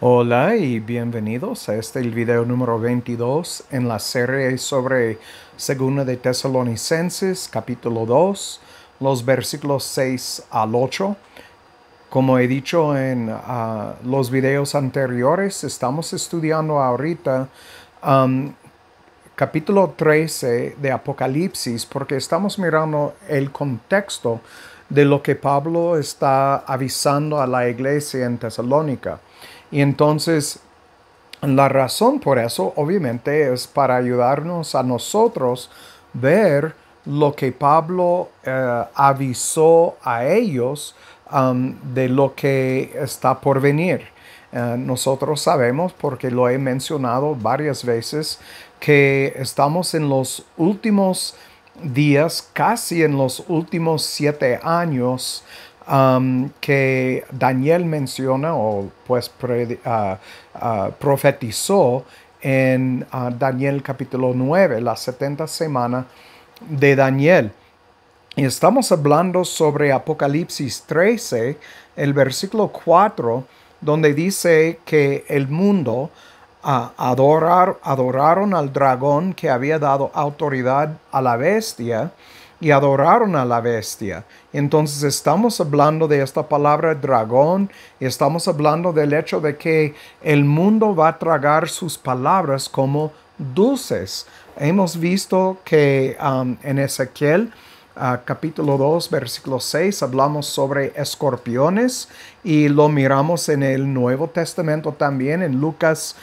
Hola y bienvenidos a este el video número 22 en la serie sobre Segunda de Tesalonicenses capítulo 2, los versículos 6 al 8. Como he dicho en ah, los videos anteriores, estamos estudiando ahorita capítulo 13 de Apocalipsis porque estamos mirando el contexto de lo que Pablo está avisando a la iglesia en Tesalónica. Y entonces la razón por eso obviamente es para ayudarnos a nosotros ver lo que Pablo eh, avisó a ellos um, de lo que está por venir. Eh, nosotros sabemos, porque lo he mencionado varias veces, que estamos en los últimos días, casi en los últimos siete años que Daniel menciona o pues ah, ah, profetizó en ah, Daniel capítulo 9, la 70 semana de Daniel. Y estamos hablando sobre Apocalipsis 13, el versículo 4, donde dice que el mundo adorar, adoraron al dragón que había dado autoridad a la bestia y adoraron a la bestia. Entonces estamos hablando de esta palabra dragón, estamos hablando del hecho de que el mundo va a tragar sus palabras como dulces. Hemos visto que um, en Ezequiel uh, capítulo 2 versículo 6 hablamos sobre escorpiones y lo miramos en el Nuevo Testamento también en Lucas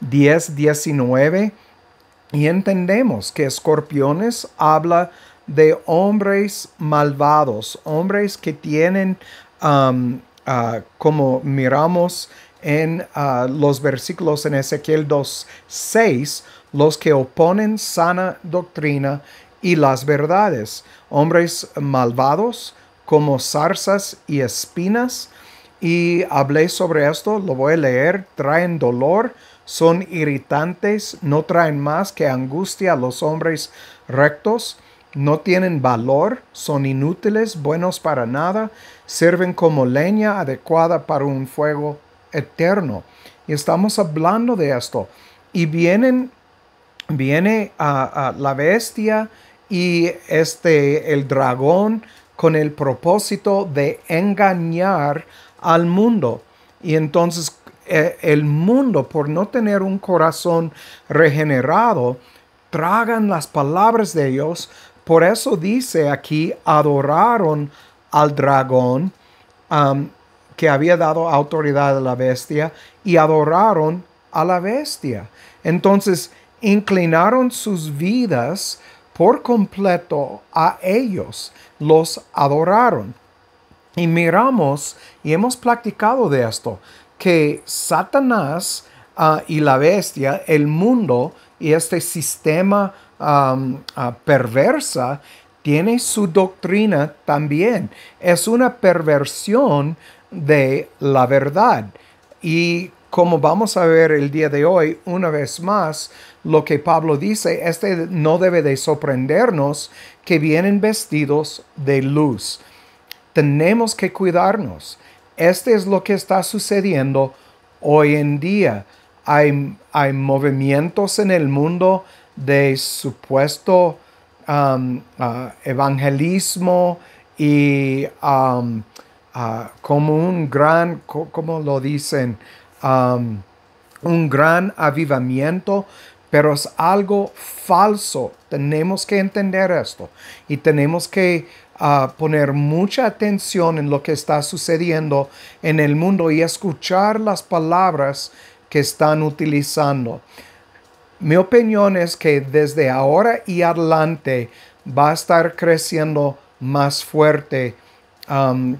10, 19 y entendemos que escorpiones habla de de hombres malvados, hombres que tienen, um, ah, como miramos en ah, los versículos en Ezequiel 2.6, los que oponen sana doctrina y las verdades, hombres malvados como zarzas y espinas, y hablé sobre esto, lo voy a leer, traen dolor, son irritantes, no traen más que angustia a los hombres rectos, no tienen valor, son inútiles, buenos para nada, sirven como leña adecuada para un fuego eterno. Y estamos hablando de esto. Y vienen, viene a la bestia y este, el dragón con el propósito de engañar al mundo. Y entonces e, el mundo, por no tener un corazón regenerado, tragan las palabras de ellos, por eso dice aquí, adoraron al dragón que había dado autoridad a la bestia y adoraron a la bestia. Entonces, inclinaron sus vidas por completo a ellos, los adoraron. Y miramos, y hemos platicado de esto, que Satanás ah, y la bestia, el mundo y este sistema Ah, perversa, tiene su doctrina también. Es una perversión de la verdad. Y como vamos a ver el día de hoy, una vez más, lo que Pablo dice, este no debe de sorprendernos que vienen vestidos de luz. Tenemos que cuidarnos. Este es lo que está sucediendo hoy en día. Hay, hay movimientos en el mundo de supuesto um, uh, evangelismo y um, uh, como un gran, como lo dicen, um, un gran avivamiento, pero es algo falso. Tenemos que entender esto y tenemos que uh, poner mucha atención en lo que está sucediendo en el mundo y escuchar las palabras que están utilizando. Mi opinión es que desde ahora y adelante va a estar creciendo más fuerte um,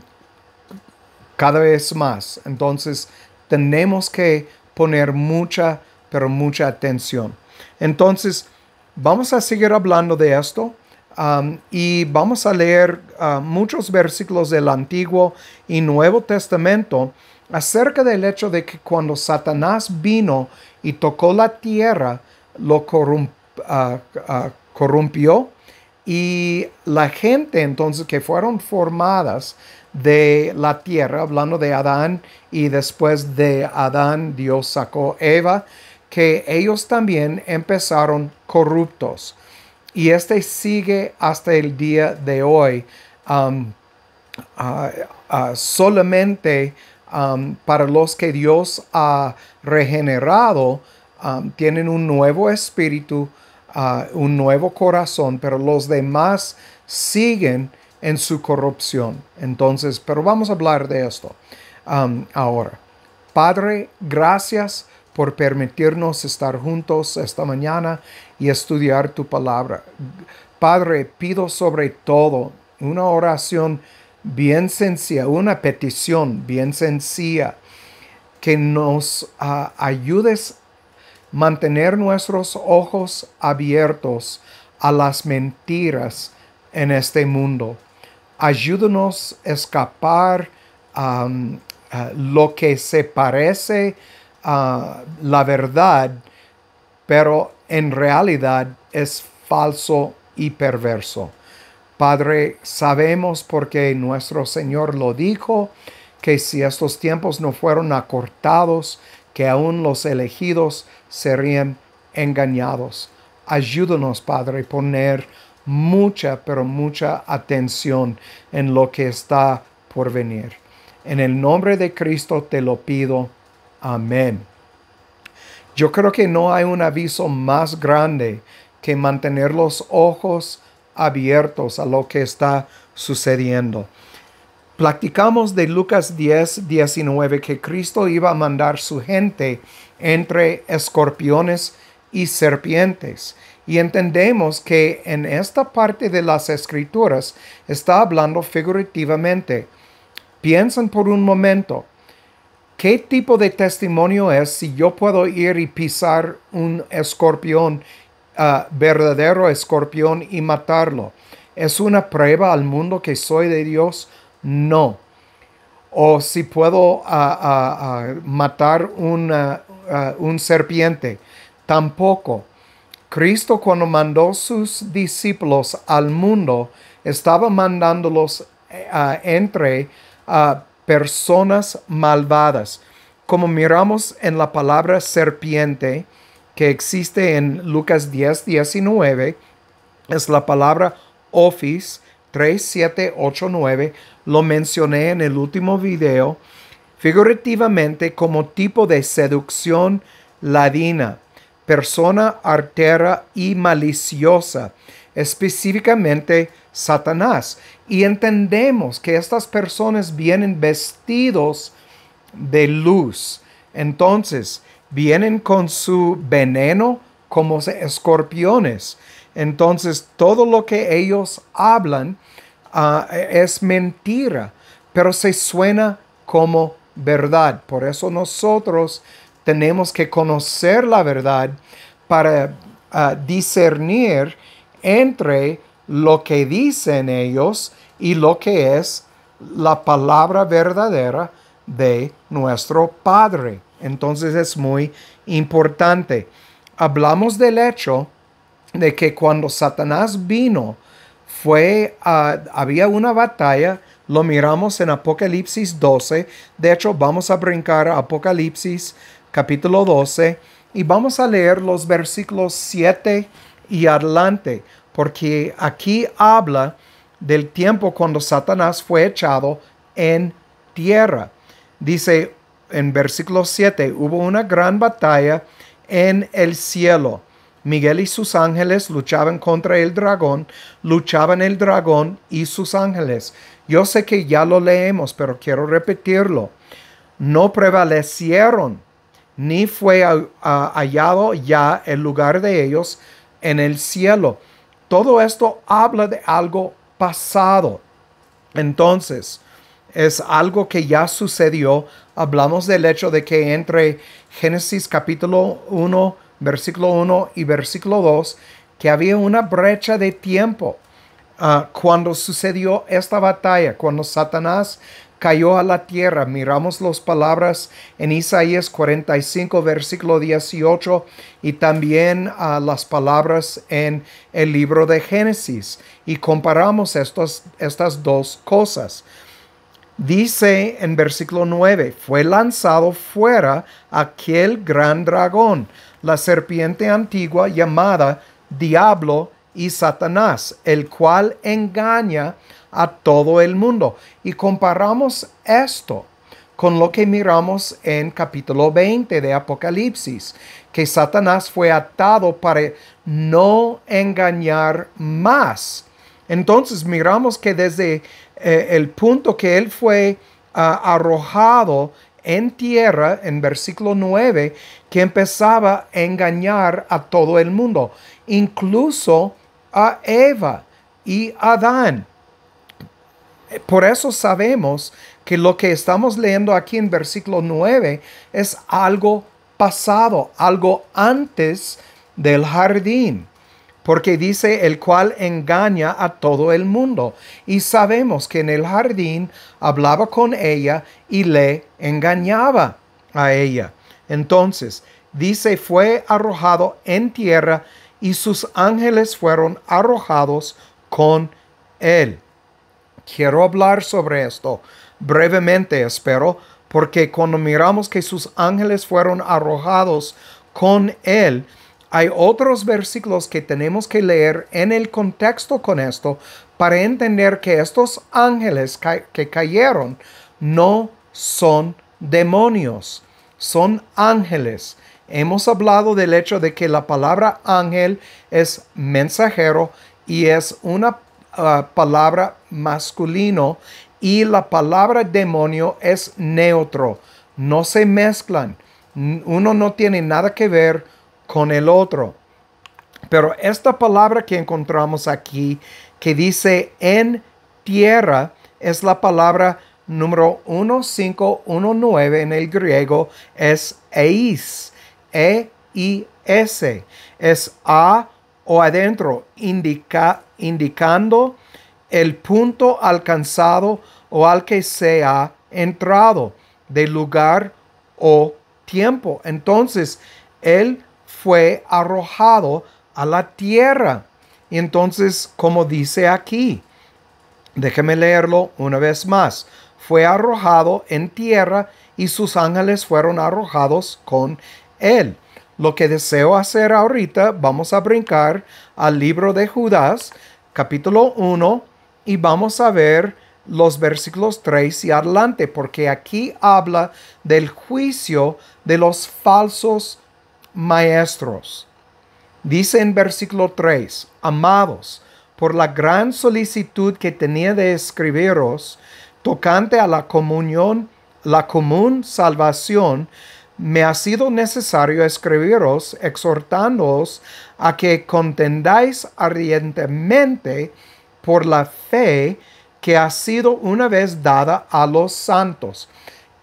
cada vez más. Entonces tenemos que poner mucha, pero mucha atención. Entonces vamos a seguir hablando de esto. Um, y vamos a leer uh, muchos versículos del Antiguo y Nuevo Testamento acerca del hecho de que cuando Satanás vino y tocó la tierra, lo corrompió y la gente entonces que fueron formadas de la tierra, hablando de Adán y después de Adán Dios sacó Eva, que ellos también empezaron corruptos. Y este sigue hasta el día de hoy. Um, solamente um, para los que Dios ha regenerado, Um, tienen un nuevo espíritu, uh, un nuevo corazón, pero los demás siguen en su corrupción. Entonces, pero vamos a hablar de esto um, ahora. Padre, gracias por permitirnos estar juntos esta mañana y estudiar tu palabra. Padre, pido sobre todo una oración bien sencilla, una petición bien sencilla, que nos uh, ayudes mantener nuestros ojos abiertos a las mentiras en este mundo. Ayúdanos a escapar um, lo que se parece a la verdad, pero en realidad es falso y perverso. Padre, sabemos porque nuestro Señor lo dijo, que si estos tiempos no fueron acortados, que aún los elegidos serían engañados. Ayúdanos, Padre, poner mucha, pero mucha atención en lo que está por venir. En el nombre de Cristo te lo pido. Amén. Yo creo que no hay un aviso más grande que mantener los ojos abiertos a lo que está sucediendo. Platicamos de Lucas 10, 19 que Cristo iba a mandar su gente entre escorpiones y serpientes. Y entendemos que en esta parte de las escrituras está hablando figurativamente. Piensen por un momento, ¿qué tipo de testimonio es si yo puedo ir y pisar un escorpión, ah, verdadero escorpión, y matarlo? ¿Es una prueba al mundo que soy de Dios? no. O si puedo matar una, un serpiente, tampoco. Cristo cuando mandó sus discípulos al mundo, estaba mandándolos eh, entre personas malvadas. Como miramos en la palabra serpiente que existe en Lucas 10, 19, es la palabra office 3789, lo mencioné en el último video, figurativamente como tipo de seducción ladina, persona artera y maliciosa, específicamente Satanás. Y entendemos que estas personas vienen vestidos de luz. Entonces, vienen con su veneno como escorpiones. Entonces, todo lo que ellos hablan ah, es mentira, pero se suena como verdad. Por eso nosotros tenemos que conocer la verdad para ah, discernir entre lo que dicen ellos y lo que es la palabra verdadera de nuestro Padre. Entonces es muy importante. Hablamos del hecho de que cuando Satanás vino, fue, había una batalla, lo miramos en Apocalipsis 12, de hecho vamos a brincar Apocalipsis capítulo 12 y vamos a leer los versículos 7 y adelante, porque aquí habla del tiempo cuando Satanás fue echado en tierra. Dice en versículo 7, hubo una gran batalla en el cielo Miguel y sus ángeles luchaban contra el dragón, luchaban el dragón y sus ángeles. Yo sé que ya lo leemos, pero quiero repetirlo. No prevalecieron, ni fue hallado ya el lugar de ellos en el cielo. Todo esto habla de algo pasado. Entonces, es algo que ya sucedió. Hablamos del hecho de que entre Génesis capítulo 1 versículo 1 y versículo 2, que había una brecha de tiempo ah, cuando sucedió esta batalla, cuando Satanás cayó a la tierra. Miramos las palabras en Isaías 45, versículo 18, y también ah, las palabras en el libro de Génesis. Y comparamos estas dos cosas. Dice en versículo 9, fue lanzado fuera aquel gran dragón la serpiente antigua llamada Diablo y Satanás, el cual engaña a todo el mundo. Y comparamos esto con lo que miramos en capítulo 20 de Apocalipsis, que Satanás fue atado para no engañar más. Entonces miramos que desde eh, el punto que él fue ah, arrojado en tierra, en versículo 9, que empezaba a engañar a todo el mundo, incluso a Eva y Adán. Por eso sabemos que lo que estamos leyendo aquí en versículo 9 es algo pasado, algo antes del jardín porque dice el cual engaña a todo el mundo. Y sabemos que en el jardín hablaba con ella y le engañaba a ella. Entonces, dice, fue arrojado en tierra y sus ángeles fueron arrojados con él. Quiero hablar sobre esto brevemente, espero, porque cuando miramos que sus ángeles fueron arrojados con él, hay otros versículos que tenemos que leer en el contexto con esto para entender que estos ángeles que cayeron no son demonios, son ángeles. Hemos hablado del hecho de que la palabra ángel es mensajero y es una ah, palabra masculino y la palabra demonio es neutro. No se mezclan. Uno no tiene nada que ver con el otro. Pero esta palabra que encontramos aquí, que dice en tierra, es la palabra número 1519 en el griego, es eis, E-I-S, es a o adentro, indicando el punto alcanzado o al que se ha entrado, de lugar o tiempo. Entonces, el fue arrojado a la tierra. Y entonces, como dice aquí, déjeme leerlo una vez más, fue arrojado en tierra y sus ángeles fueron arrojados con él. Lo que deseo hacer ahorita, vamos a brincar al libro de Judas, capítulo 1, y vamos a ver los versículos 3 y adelante, porque aquí habla del juicio de los falsos maestros. Dice en versículo 3, amados, por la gran solicitud que tenía de escribiros, tocante a la comunión, la común salvación, me ha sido necesario escribiros exhortándoos a que contendáis ardientemente por la fe que ha sido una vez dada a los santos.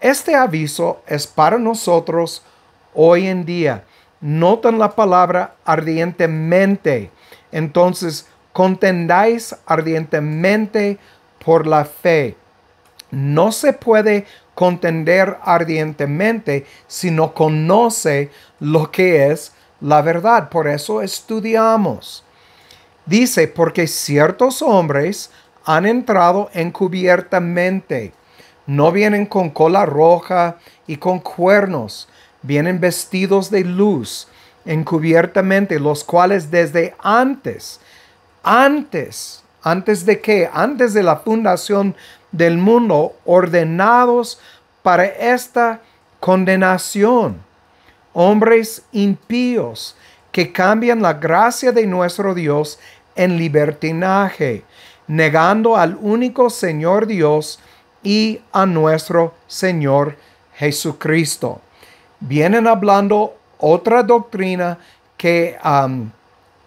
Este aviso es para nosotros hoy en día notan la palabra ardientemente. Entonces, contendáis ardientemente por la fe. No se puede contender ardientemente si no conoce lo que es la verdad. Por eso estudiamos. Dice, porque ciertos hombres han entrado encubiertamente. No vienen con cola roja y con cuernos vienen vestidos de luz encubiertamente, los cuales desde antes, antes, antes de que, antes de la fundación del mundo, ordenados para esta condenación. Hombres impíos que cambian la gracia de nuestro Dios en libertinaje, negando al único Señor Dios y a nuestro Señor Jesucristo vienen hablando otra doctrina que um,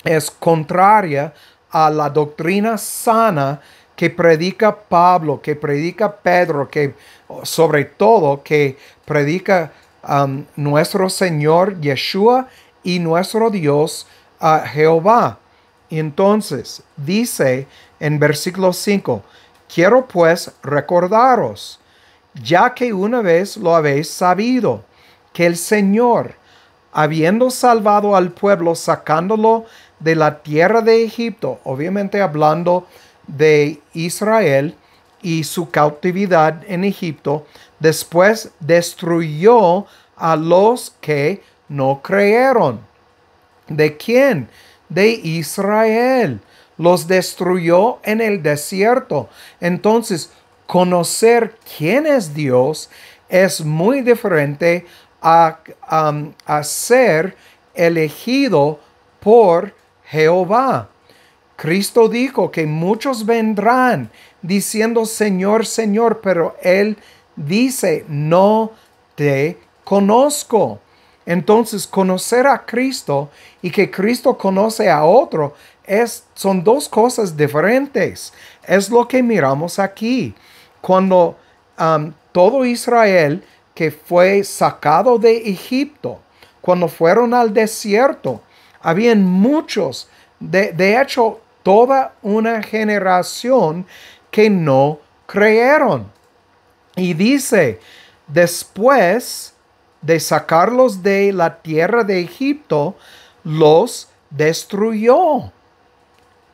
es contraria a la doctrina sana que predica Pablo, que predica Pedro, que sobre todo que predica um, nuestro Señor Yeshua y nuestro Dios Jehová. Entonces dice en versículo 5, quiero pues recordaros, ya que una vez lo habéis sabido, que el Señor, habiendo salvado al pueblo, sacándolo de la tierra de Egipto, obviamente hablando de Israel y su cautividad en Egipto, después destruyó a los que no creyeron. ¿De quién? De Israel. Los destruyó en el desierto. Entonces, conocer quién es Dios es muy diferente Um, a, ser elegido por Jehová. Cristo dijo que muchos vendrán diciendo Señor, Señor, pero Él dice, no te conozco. Entonces, conocer a Cristo y que Cristo conoce a otro es, son dos cosas diferentes. Es lo que miramos aquí. Cuando um, todo Israel que fue sacado de Egipto, cuando fueron al desierto, habían muchos, de, hecho, toda una generación que no creyeron. Y dice, después de sacarlos de la tierra de Egipto, los destruyó.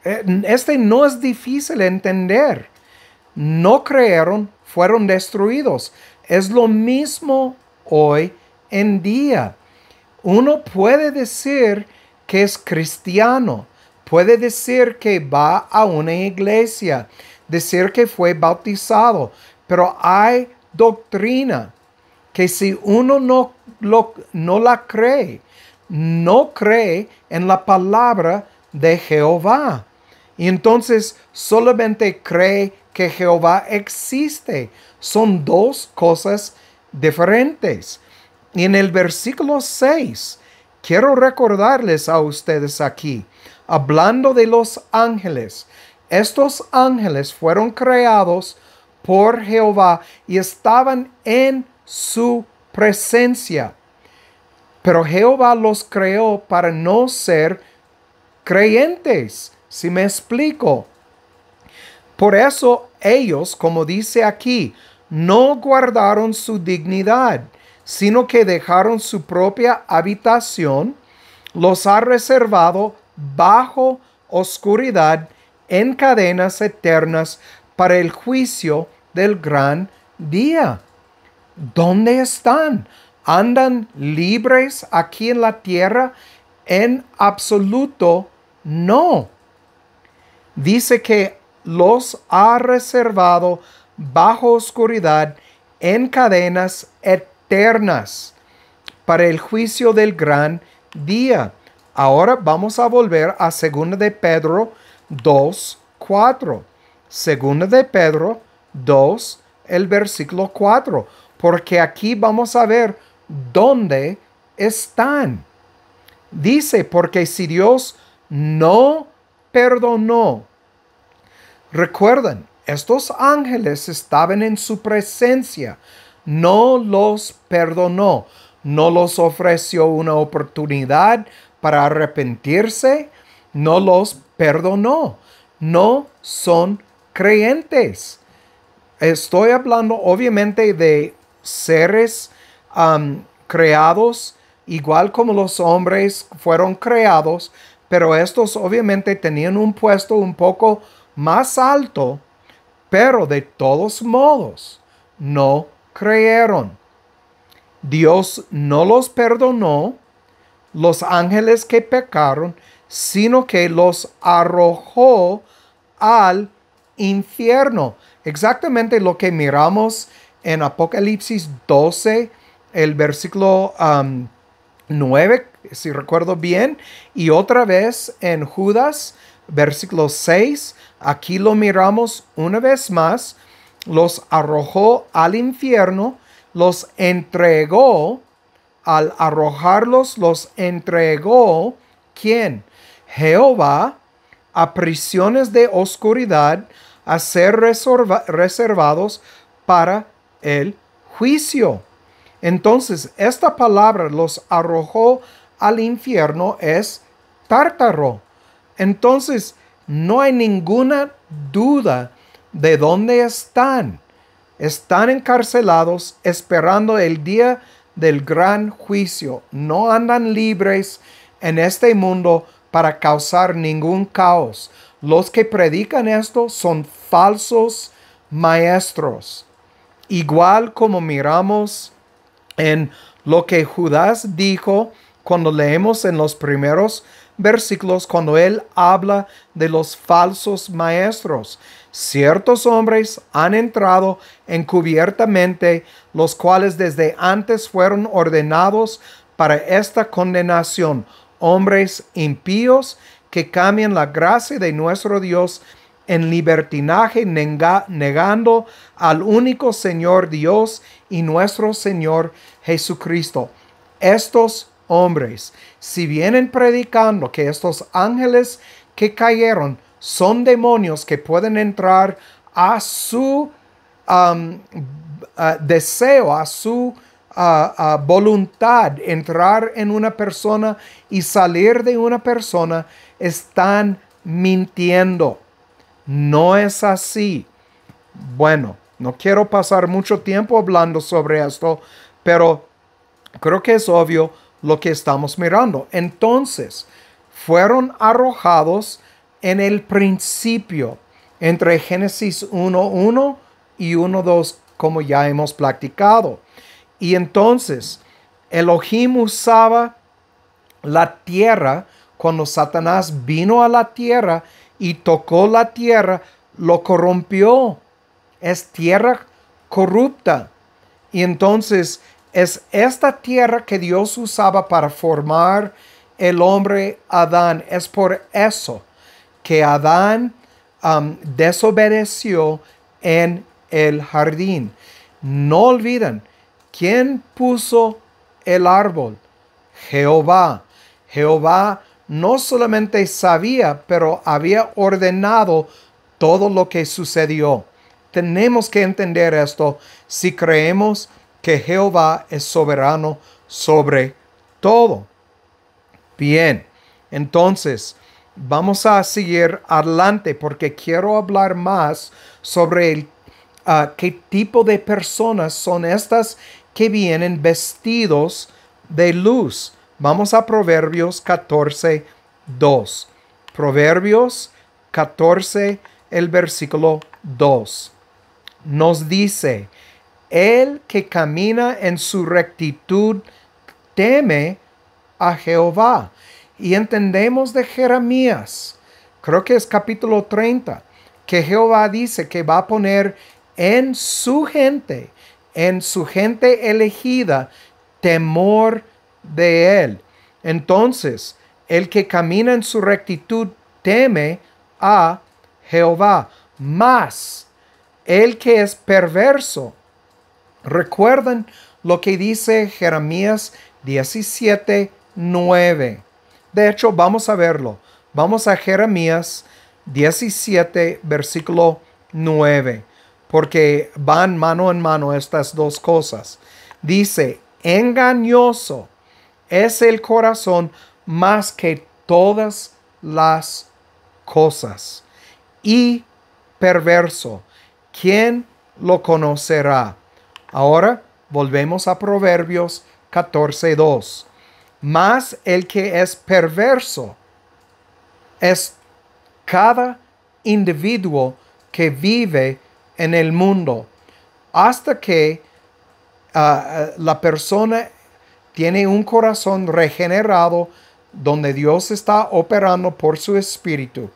Eh, este no es difícil entender. No creyeron, fueron destruidos. Es lo mismo hoy en día. Uno puede decir que es cristiano, puede decir que va a una iglesia, decir que fue bautizado, pero hay doctrina que si uno no, no la cree, no cree en la palabra de Jehová. Y entonces solamente cree que Jehová existe. Son dos cosas diferentes. Y en el versículo 6, quiero recordarles a ustedes aquí, hablando de los ángeles. Estos ángeles fueron creados por Jehová y estaban en su presencia. Pero Jehová los creó para no ser creyentes, si me explico. Por eso ellos, como dice aquí, no guardaron su dignidad, sino que dejaron su propia habitación, los ha reservado bajo oscuridad en cadenas eternas para el juicio del gran día. ¿Dónde están? ¿Andan libres aquí en la tierra? En absoluto, no. Dice que los ha reservado bajo oscuridad en cadenas eternas para el juicio del gran día. Ahora vamos a volver a 2 de Pedro 2, 4. 2 de Pedro 2, el versículo 4. Porque aquí vamos a ver dónde están. Dice, porque si Dios no perdonó Recuerden, estos ángeles estaban en su presencia. No los perdonó, no los ofreció una oportunidad para arrepentirse, no los perdonó. No son creyentes. Estoy hablando obviamente de seres creados igual como los hombres fueron creados, pero estos obviamente tenían un puesto un poco más alto, pero de todos modos no creyeron. Dios no los perdonó, los ángeles que pecaron, sino que los arrojó al infierno. Exactamente lo que miramos en Apocalipsis 12, el versículo 9, um, si recuerdo bien, y otra vez en Judas, versículo 6, Aquí lo miramos una vez más, los arrojó al infierno, los entregó, al arrojarlos los entregó, ¿quién? Jehová a prisiones de oscuridad, a ser reservados para el juicio. Entonces, esta palabra los arrojó al infierno es tártaro. Entonces, no hay ninguna duda de dónde están. Están encarcelados esperando el día del gran juicio. No andan libres en este mundo para causar ningún caos. Los que predican esto son falsos maestros. Igual como miramos en lo que Judas dijo cuando leemos en los primeros versículos cuando él habla de los falsos maestros. Ciertos hombres han entrado encubiertamente, los cuales desde antes fueron ordenados para esta condenación, hombres impíos que cambian la gracia de nuestro Dios en libertinaje, negando al único Señor Dios y nuestro Señor Jesucristo. Estos hombres, si vienen predicando que estos ángeles que cayeron son demonios que pueden entrar a su deseo, a su voluntad, entrar en una persona y salir de una persona, están mintiendo. No es así. Bueno, no quiero pasar mucho tiempo hablando sobre esto, pero creo que es obvio lo que estamos mirando. Entonces, fueron arrojados en el principio, entre Génesis 1.1 y 1.2, como ya hemos platicado. Y entonces, Elohim usaba la tierra cuando Satanás vino a la tierra y tocó la tierra, lo corrompió. Es tierra corrupta. Y entonces es esta tierra que Dios usaba para formar el hombre Adán. Es por eso que Adán um, desobedeció en el jardín. No olviden, ¿quién puso el árbol? Jehová. Jehová no solamente sabía, pero había ordenado todo lo que sucedió. Tenemos que entender esto si creemos que Jehová es soberano sobre todo. Bien, entonces vamos a seguir adelante porque quiero hablar más sobre el, ah, qué tipo de personas son estas que vienen vestidos de luz. Vamos a Proverbios 14, 2. Proverbios 14, el versículo 2. Nos dice, el que camina en su rectitud teme a Jehová. Y entendemos de Jeremías, creo que es capítulo 30, que Jehová dice que va a poner en su gente, en su gente elegida, temor de él. Entonces, el que camina en su rectitud teme a Jehová, Más, el que es perverso Recuerden lo que dice Jeremías 17, 9. De hecho, vamos a verlo. Vamos a Jeremías 17, versículo 9, porque van mano en mano estas dos cosas. Dice, engañoso es el corazón más que todas las cosas. Y perverso, ¿quién lo conocerá? Ahora volvemos a Proverbios 14.2. Más el que es perverso es cada individuo que vive en el mundo hasta que ah, ah, la persona tiene un corazón regenerado donde Dios está operando por su espíritu.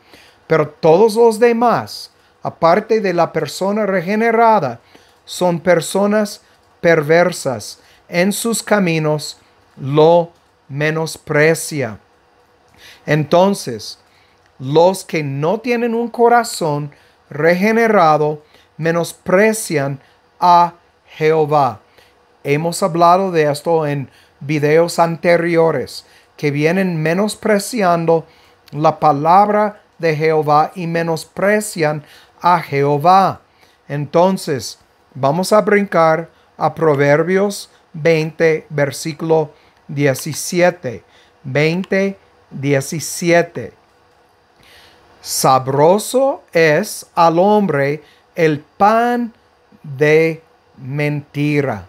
Pero todos los demás, aparte de la persona regenerada, son personas perversas. En sus caminos lo menosprecia. Entonces, los que no tienen un corazón regenerado menosprecian a Jehová. Hemos hablado de esto en videos anteriores, que vienen menospreciando la palabra de Jehová y menosprecian a Jehová. Entonces, Vamos a brincar a Proverbios 20, versículo 17. 20, 17. Sabroso es al hombre el pan de mentira.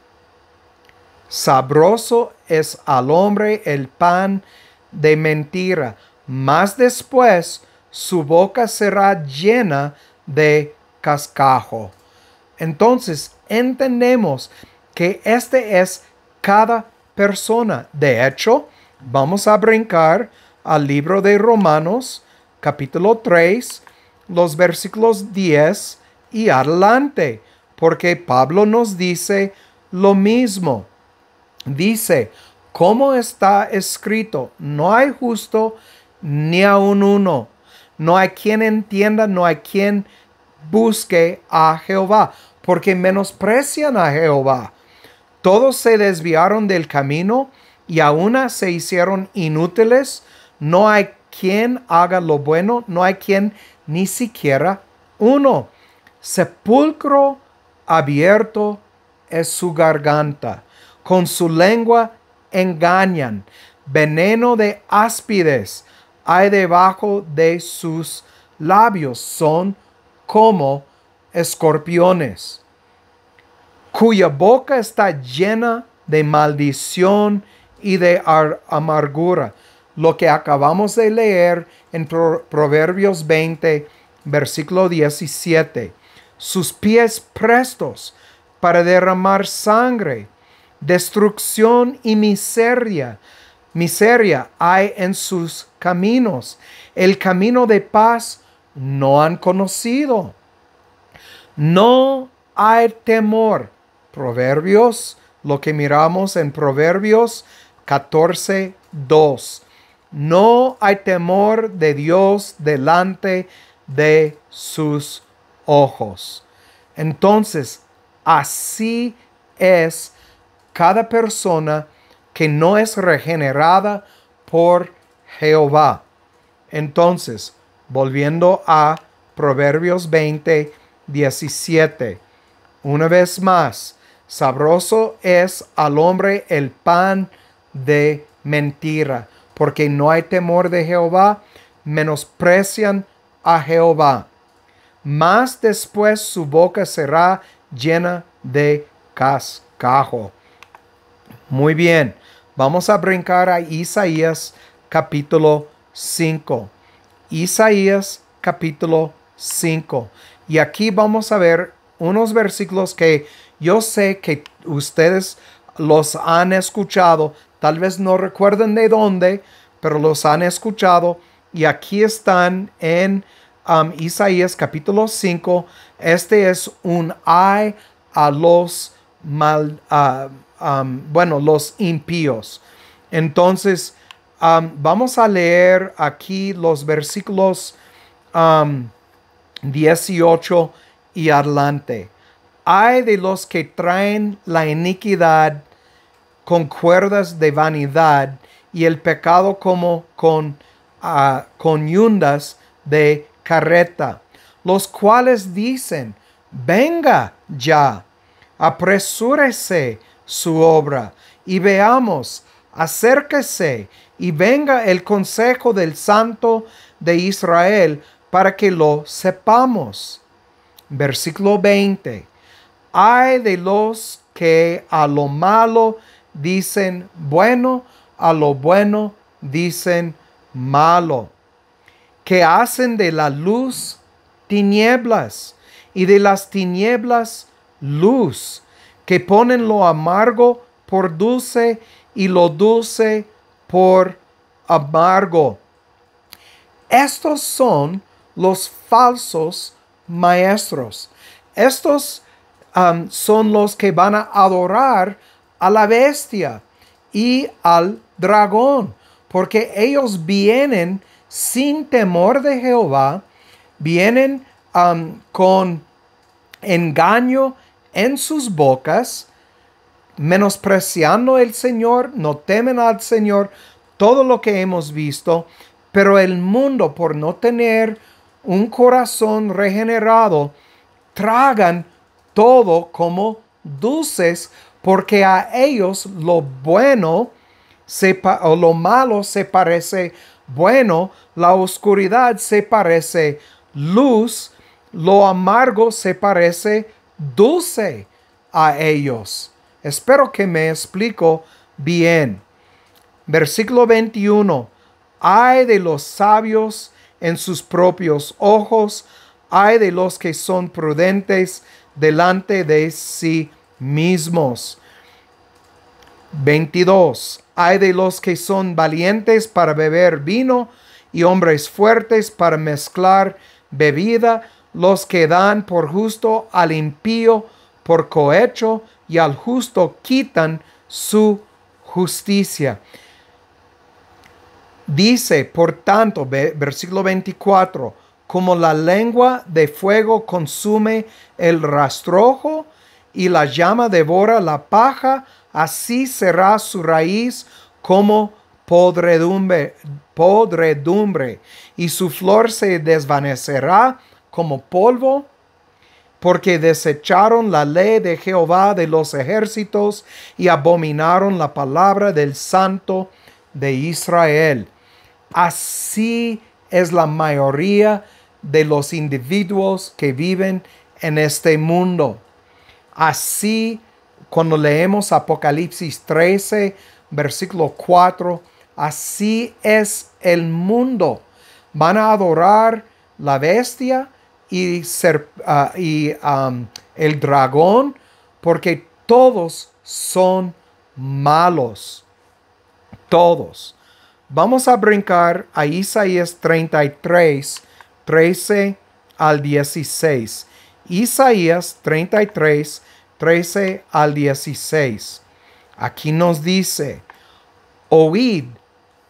Sabroso es al hombre el pan de mentira, Más después su boca será llena de cascajo. Entonces entendemos que este es cada persona. De hecho, vamos a brincar al libro de Romanos, capítulo 3, los versículos 10 y adelante, porque Pablo nos dice lo mismo. Dice, como está escrito, no hay justo ni a un uno, no hay quien entienda, no hay quien busque a Jehová, porque menosprecian a Jehová. Todos se desviaron del camino y aún se hicieron inútiles. No hay quien haga lo bueno, no hay quien ni siquiera uno. Sepulcro abierto es su garganta. Con su lengua engañan. Veneno de áspides hay debajo de sus labios. Son como escorpiones, cuya boca está llena de maldición y de amargura. Lo que acabamos de leer en Proverbios 20, versículo 17. Sus pies prestos para derramar sangre, destrucción y miseria. Miseria hay en sus caminos. El camino de paz no han conocido. No hay temor. Proverbios, lo que miramos en Proverbios 14, 2. No hay temor de Dios delante de sus ojos. Entonces, así es cada persona que no es regenerada por Jehová. Entonces, Volviendo a Proverbios 20, 17. Una vez más, sabroso es al hombre el pan de mentira, porque no hay temor de Jehová, menosprecian a Jehová. Más después su boca será llena de cascajo. Muy bien, vamos a brincar a Isaías capítulo 5. Isaías capítulo 5. Y aquí vamos a ver unos versículos que yo sé que ustedes los han escuchado, tal vez no recuerden de dónde, pero los han escuchado. Y aquí están en um, Isaías capítulo 5. Este es un ay a los mal, ah, um, bueno, los impíos. Entonces, vamos a leer aquí los versículos 18 y adelante. Hay de los que traen la iniquidad con cuerdas de vanidad y el pecado como con ah, con yundas de carreta, los cuales dicen, venga ya, apresúrese su obra y veamos, acérquese y venga el consejo del santo de Israel para que lo sepamos. Versículo 20. Hay de los que a lo malo dicen bueno, a lo bueno dicen malo, que hacen de la luz tinieblas y de las tinieblas luz, que ponen lo amargo por dulce y lo dulce por amargo. Estos son los falsos maestros. Estos um, son los que van a adorar a la bestia y al dragón, porque ellos vienen sin temor de Jehová, vienen um, con engaño en sus bocas menospreciando el Señor, no temen al Señor, todo lo que hemos visto, pero el mundo por no tener un corazón regenerado, tragan todo como dulces, porque a ellos lo bueno sepa o lo malo se parece bueno, la oscuridad se parece luz, lo amargo se parece dulce a ellos. Espero que me explico bien. Versículo 21. Hay de los sabios en sus propios ojos, Hay de los que son prudentes delante de sí mismos. 22. Hay de los que son valientes para beber vino y hombres fuertes para mezclar bebida, los que dan por justo al impío por cohecho, y al justo quitan su justicia. Dice, por tanto, versículo 24, como la lengua de fuego consume el rastrojo y la llama devora la paja, así será su raíz como podredumbre, podredumbre y su flor se desvanecerá como polvo porque desecharon la ley de Jehová de los ejércitos y abominaron la palabra del santo de Israel. Así es la mayoría de los individuos que viven en este mundo. Así, cuando leemos Apocalipsis 13, versículo 4, así es el mundo. Van a adorar la bestia, y, ser, ah, y el dragón, porque todos son malos. Todos. Vamos a brincar a Isaías 33, 13 al 16. Isaías 33, 13 al 16. Aquí nos dice, oíd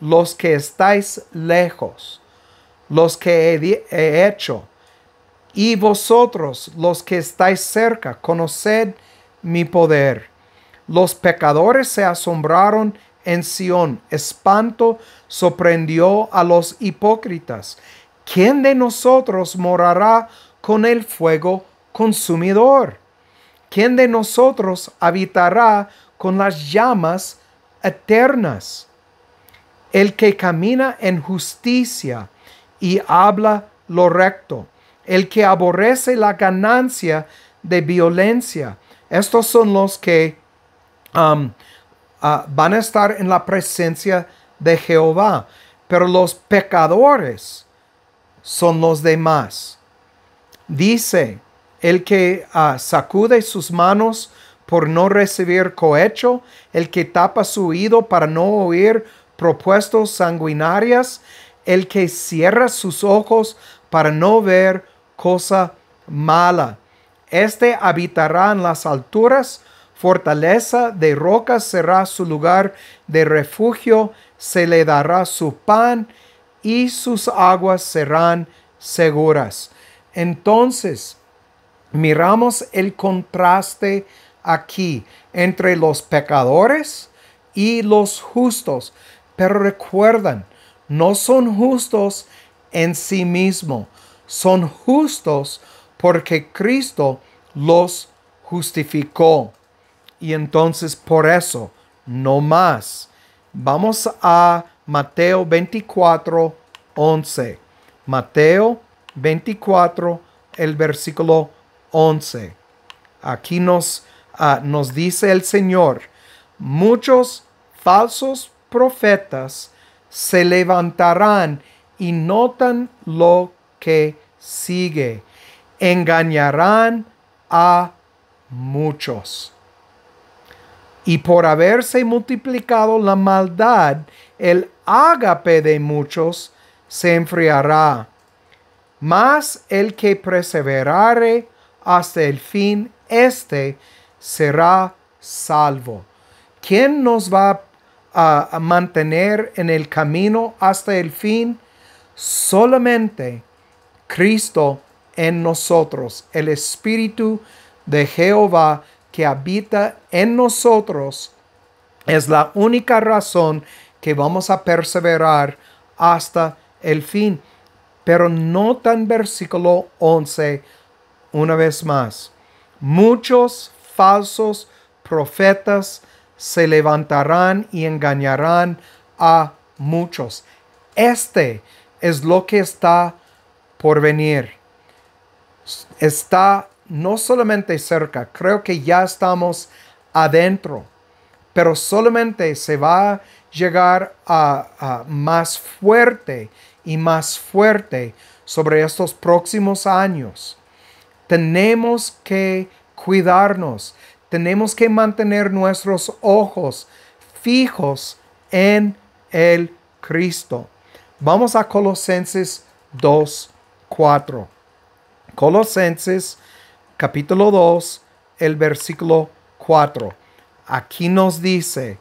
los que estáis lejos, los que he hecho y vosotros, los que estáis cerca, conoced mi poder. Los pecadores se asombraron en Sión, espanto sorprendió a los hipócritas. ¿Quién de nosotros morará con el fuego consumidor? ¿Quién de nosotros habitará con las llamas eternas? El que camina en justicia y habla lo recto el que aborrece la ganancia de violencia. Estos son los que um, uh, van a estar en la presencia de Jehová, pero los pecadores son los demás. Dice, el que uh, sacude sus manos por no recibir cohecho, el que tapa su oído para no oír propuestas sanguinarias, el que cierra sus ojos para no ver cosa mala. Este habitará en las alturas, fortaleza de rocas será su lugar de refugio, se le dará su pan y sus aguas serán seguras. Entonces, miramos el contraste aquí entre los pecadores y los justos. Pero recuerdan, no son justos en sí mismo son justos porque Cristo los justificó. Y entonces por eso, no más. Vamos a Mateo 24, 11. Mateo 24, el versículo 11. Aquí nos, ah, nos dice el Señor, muchos falsos profetas se levantarán y notan lo que sigue. Engañarán a muchos. Y por haberse multiplicado la maldad, el ágape de muchos se enfriará. Mas el que perseverare hasta el fin, este será salvo. ¿Quién nos va a mantener en el camino hasta el fin? Solamente Cristo en nosotros, el Espíritu de Jehová que habita en nosotros, es la única razón que vamos a perseverar hasta el fin. Pero notan versículo 11 una vez más. Muchos falsos profetas se levantarán y engañarán a muchos. Este es lo que está por venir está no solamente cerca, creo que ya estamos adentro, pero solamente se va a llegar a, más fuerte y más fuerte sobre estos próximos años. Tenemos que cuidarnos, tenemos que mantener nuestros ojos fijos en el Cristo. Vamos a Colosenses 2. 4. Colosenses capítulo 2, el versículo 4. Aquí nos dice,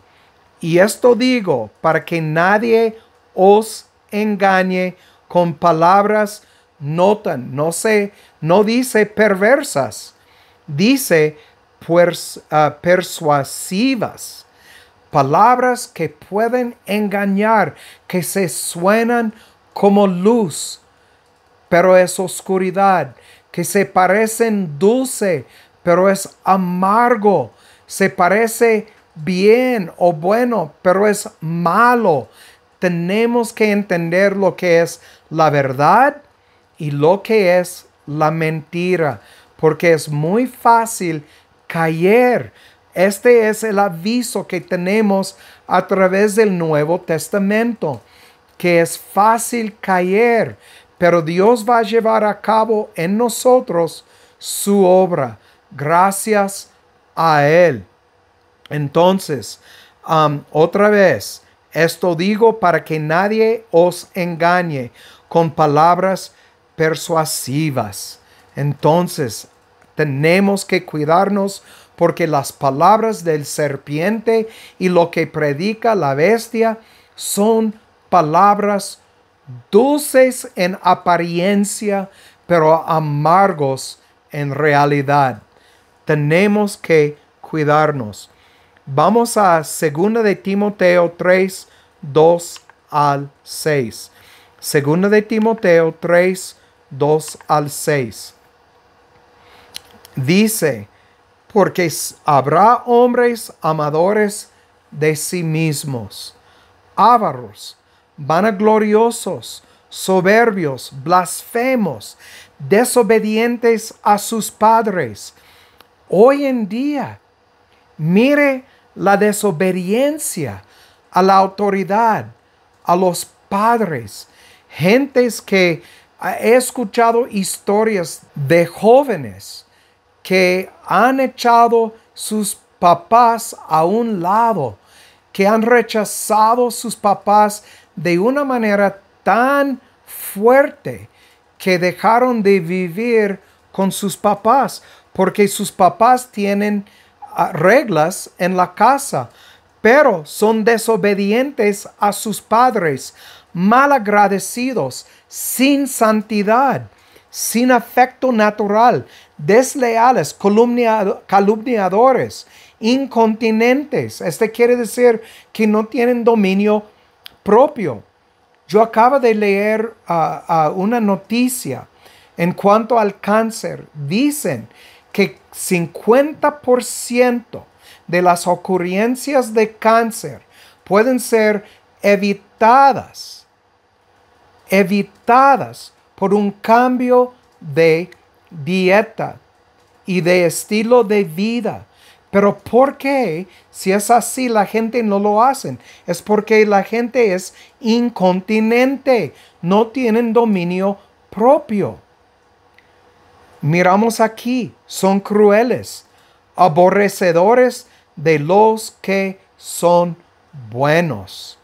y esto digo para que nadie os engañe con palabras notan, no sé no dice perversas, dice ah, persuasivas, palabras que pueden engañar, que se suenan como luz, pero es oscuridad, que se parecen dulce, pero es amargo, se parece bien o bueno, pero es malo. Tenemos que entender lo que es la verdad y lo que es la mentira, porque es muy fácil caer. Este es el aviso que tenemos a través del Nuevo Testamento, que es fácil caer, pero Dios va a llevar a cabo en nosotros su obra gracias a Él. Entonces, otra vez, esto digo para que nadie os engañe con palabras persuasivas. Entonces, tenemos que cuidarnos porque las palabras del serpiente y lo que predica la bestia son palabras dulces en apariencia, pero amargos en realidad. Tenemos que cuidarnos. Vamos a 2 de Timoteo 3, 2 al 6. 2 de Timoteo 3, 2 al 6. Dice, porque habrá hombres amadores de sí mismos, ávaros, vanagloriosos, soberbios, blasfemos, desobedientes a sus padres. Hoy en día, mire la desobediencia a la autoridad, a los padres, gentes que ah, he escuchado historias de jóvenes que han echado sus papás a un lado, que han rechazado sus papás de una manera tan fuerte que dejaron de vivir con sus papás porque sus papás tienen ah, reglas en la casa, pero son desobedientes a sus padres, malagradecidos, sin santidad, sin afecto natural, desleales, calumniadores, incontinentes. Este quiere decir que no tienen dominio propio. Yo acabo de leer una noticia en cuanto al cáncer. Dicen que 50% de las ocurrencias de cáncer pueden ser evitadas, evitadas por un cambio de dieta y de estilo de vida pero ¿por qué si es así la gente no lo hacen? Es porque la gente es incontinente, no tienen dominio propio. Miramos aquí, son crueles, aborrecedores de los que son buenos,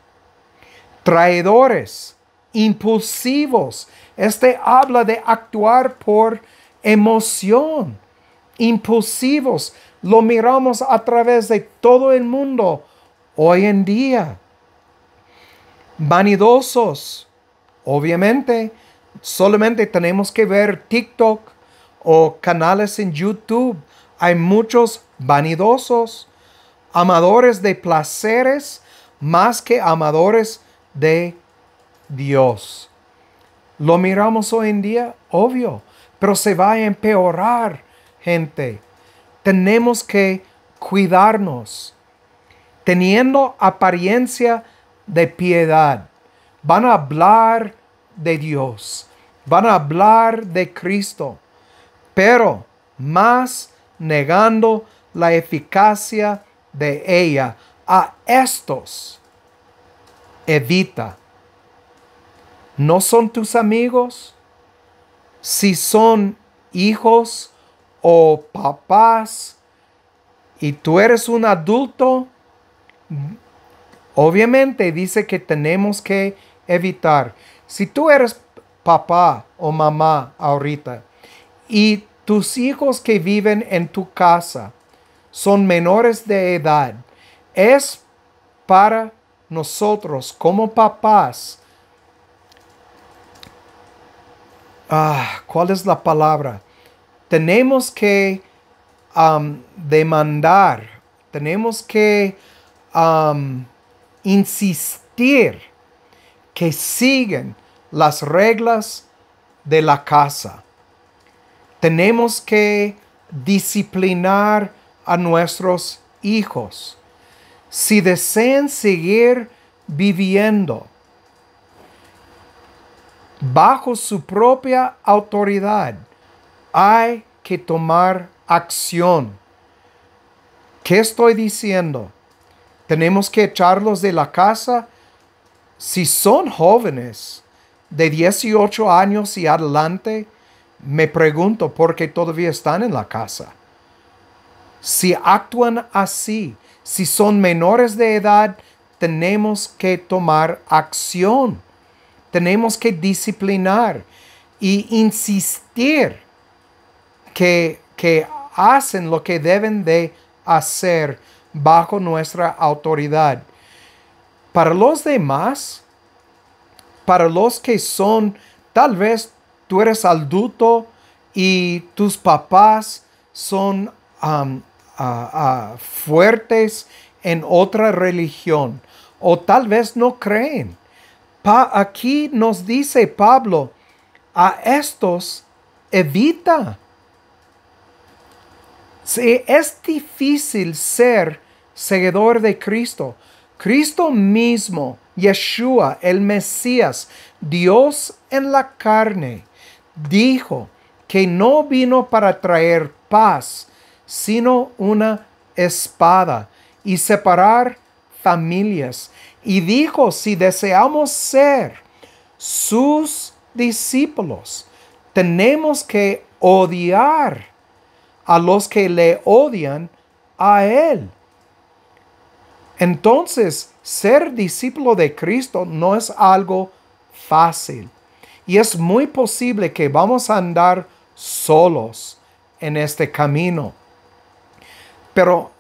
traidores, impulsivos. Este habla de actuar por emoción, impulsivos, lo miramos a través de todo el mundo hoy en día. Vanidosos, obviamente, solamente tenemos que ver TikTok o canales en YouTube. Hay muchos vanidosos, amadores de placeres más que amadores de Dios. Lo miramos hoy en día, obvio, pero se va a empeorar, gente tenemos que cuidarnos, teniendo apariencia de piedad. Van a hablar de Dios, van a hablar de Cristo, pero más negando la eficacia de ella. A estos evita. ¿No son tus amigos? Si son hijos, o papás y tú eres un adulto, obviamente dice que tenemos que evitar. Si tú eres papá o mamá ahorita y tus hijos que viven en tu casa son menores de edad, es para nosotros como papás. Ah, ¿Cuál es la palabra? tenemos que um, demandar, tenemos que um, insistir que siguen las reglas de la casa. Tenemos que disciplinar a nuestros hijos. Si desean seguir viviendo bajo su propia autoridad, hay que tomar acción. ¿Qué estoy diciendo? Tenemos que echarlos de la casa si son jóvenes de 18 años y adelante. Me pregunto por qué todavía están en la casa. Si actúan así, si son menores de edad, tenemos que tomar acción. Tenemos que disciplinar y insistir que, hacen lo que deben de hacer bajo nuestra autoridad. Para los demás, para los que son, tal vez tú eres adulto y tus papás son fuertes en otra religión o tal vez no creen. aquí nos dice Pablo, a estos evita si es difícil ser seguidor de Cristo. Cristo mismo, Yeshua, el Mesías, Dios en la carne, dijo que no vino para traer paz, sino una espada y separar familias. Y dijo, si deseamos ser sus discípulos, tenemos que odiar a los que le odian a Él. Entonces, ser discípulo de Cristo no es algo fácil. Y es muy posible que vamos a andar solos en este camino. Pero,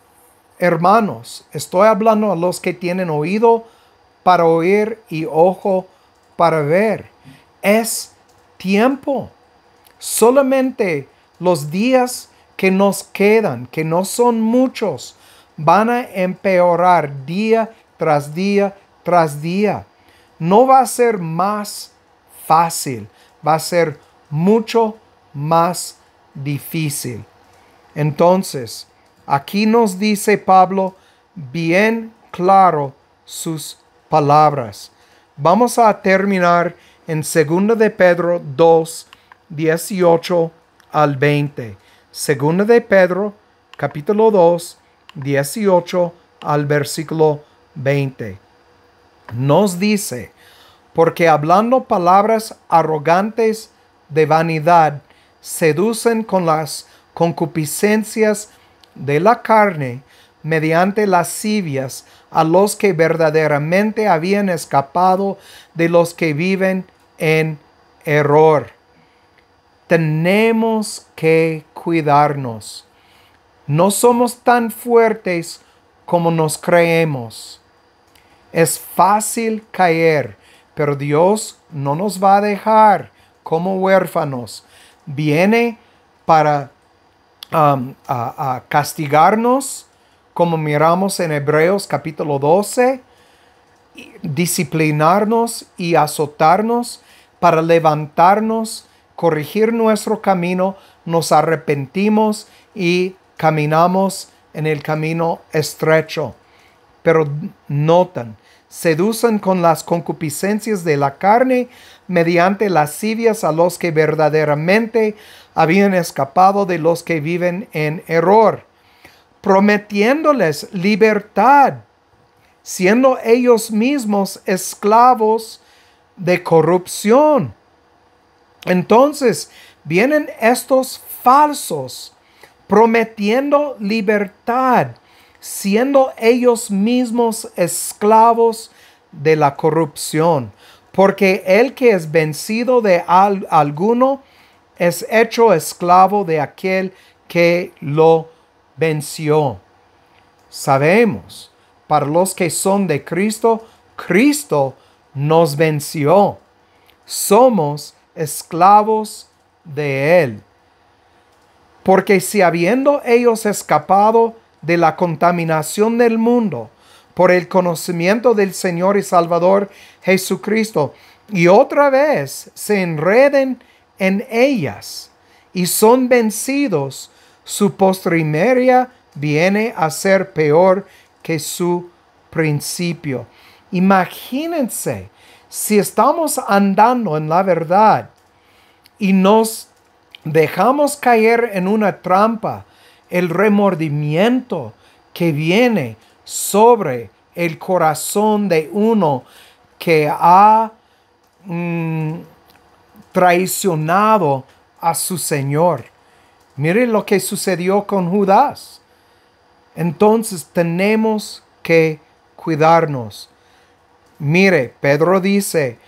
hermanos, estoy hablando a los que tienen oído para oír y ojo para ver. Es tiempo. Solamente los días que nos quedan, que no son muchos, van a empeorar día tras día tras día. No va a ser más fácil, va a ser mucho más difícil. Entonces, aquí nos dice Pablo bien claro sus palabras. Vamos a terminar en 2 de Pedro 2, 18 al 20. Segunda de Pedro, capítulo 2, 18 al versículo 20. Nos dice, porque hablando palabras arrogantes de vanidad, seducen con las concupiscencias de la carne, mediante lascivias, a los que verdaderamente habían escapado de los que viven en error tenemos que cuidarnos. No somos tan fuertes como nos creemos. Es fácil caer, pero Dios no nos va a dejar como huérfanos. Viene para um, castigarnos, como miramos en Hebreos capítulo 12, disciplinarnos y azotarnos para levantarnos corregir nuestro camino, nos arrepentimos y caminamos en el camino estrecho. Pero notan, seducen con las concupiscencias de la carne mediante lascivias a los que verdaderamente habían escapado de los que viven en error, prometiéndoles libertad, siendo ellos mismos esclavos de corrupción entonces vienen estos falsos prometiendo libertad, siendo ellos mismos esclavos de la corrupción. Porque el que es vencido de alguno es hecho esclavo de aquel que lo venció. Sabemos, para los que son de Cristo, Cristo nos venció. Somos esclavos de él. Porque si habiendo ellos escapado de la contaminación del mundo por el conocimiento del Señor y Salvador Jesucristo, y otra vez se enreden en ellas y son vencidos, su postrimería viene a ser peor que su principio. Imagínense si estamos andando en la verdad y nos dejamos caer en una trampa, el remordimiento que viene sobre el corazón de uno que ha mm, traicionado a su Señor. Miren lo que sucedió con Judas. Entonces tenemos que cuidarnos Mire, Pedro dice,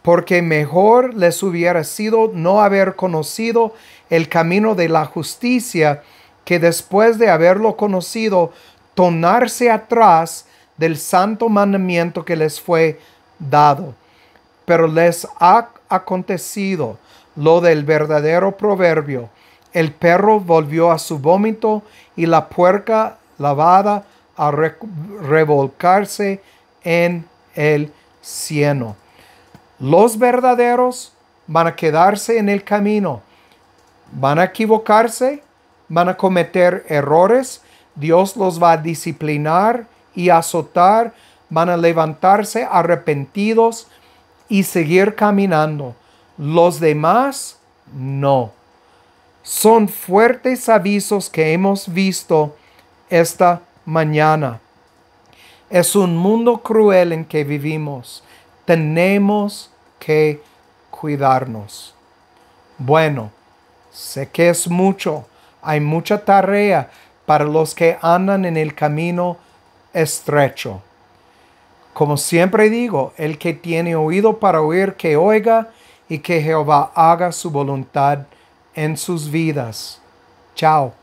porque mejor les hubiera sido no haber conocido el camino de la justicia que después de haberlo conocido, tornarse atrás del santo mandamiento que les fue dado. Pero les ha acontecido lo del verdadero proverbio. El perro volvió a su vómito y la puerca lavada a revolcarse en el cielo. Los verdaderos van a quedarse en el camino, van a equivocarse, van a cometer errores, Dios los va a disciplinar y azotar, van a levantarse arrepentidos y seguir caminando. Los demás no. Son fuertes avisos que hemos visto esta mañana. Es un mundo cruel en que vivimos. Tenemos que cuidarnos. Bueno, sé que es mucho. Hay mucha tarea para los que andan en el camino estrecho. Como siempre digo, el que tiene oído para oír, que oiga y que Jehová haga su voluntad en sus vidas. Chao.